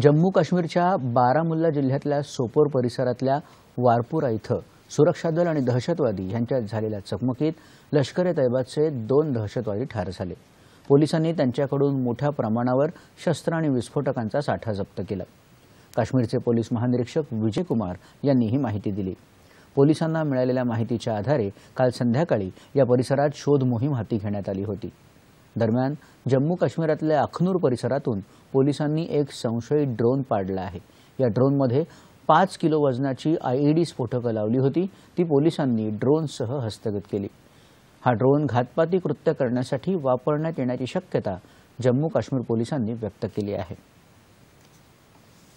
जम्मू काश्मीरच्या बारामुल्ला जिल्ह्यातल्या सोपोर परिसरातल्या वारपुरा इथं सुरक्षा दल आणि दहशतवादी यांच्यात झालेल्या चकमकीत लष्कर ए तैबाचे दोन दहशतवादी ठार झाले पोलिसांनी त्यांच्याकडून मोठ्या प्रमाणावर शस्त्र आणि विस्फोटकांचा साठा जप्त केला काश्मीरचे पोलीस महानिरीक्षक विजयकुमार यांनी ही माहिती दिली पोलिसांना मिळालेल्या माहितीच्या आधारे काल संध्याकाळी या परिसरात शोध मोहीम हाती घेण्यात आली होती दरम्यान जम्मू काश्मीरातल्या अखनूर परिसरातून पोलिसांनी एक संशयित ड्रोन पाडला आहे या ड्रोनमध्ये पाच किलो वजनाची आयईडी स्फोटकं लावली होती ती पोलिसांनी ड्रोनसह हस्तगत केली हा ड्रोन घातपाती कृत्य करण्यासाठी वापरण्यात येण्याची शक्यता जम्मू काश्मीर पोलिसांनी व्यक्त केली आहे